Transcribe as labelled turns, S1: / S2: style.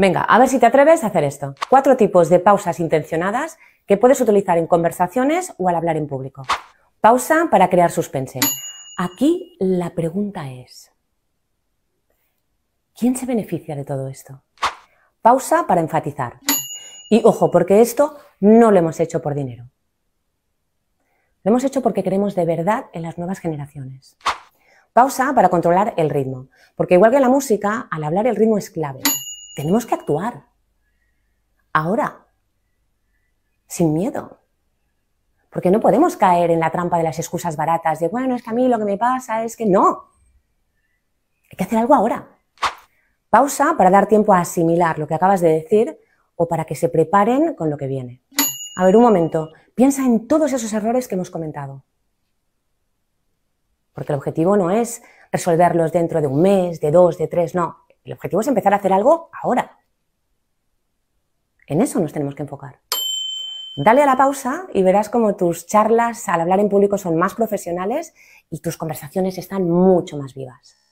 S1: Venga, a ver si te atreves a hacer esto. Cuatro tipos de pausas intencionadas que puedes utilizar en conversaciones o al hablar en público. Pausa para crear suspense. Aquí la pregunta es, ¿quién se beneficia de todo esto? Pausa para enfatizar. Y ojo, porque esto no lo hemos hecho por dinero. Lo hemos hecho porque creemos de verdad en las nuevas generaciones. Pausa para controlar el ritmo, porque igual que la música, al hablar el ritmo es clave. Tenemos que actuar. Ahora. Sin miedo. Porque no podemos caer en la trampa de las excusas baratas de, bueno, es que a mí lo que me pasa es que no. Hay que hacer algo ahora. Pausa para dar tiempo a asimilar lo que acabas de decir o para que se preparen con lo que viene. A ver, un momento. Piensa en todos esos errores que hemos comentado. Porque el objetivo no es resolverlos dentro de un mes, de dos, de tres, no. El objetivo es empezar a hacer algo ahora. En eso nos tenemos que enfocar. Dale a la pausa y verás como tus charlas al hablar en público son más profesionales y tus conversaciones están mucho más vivas.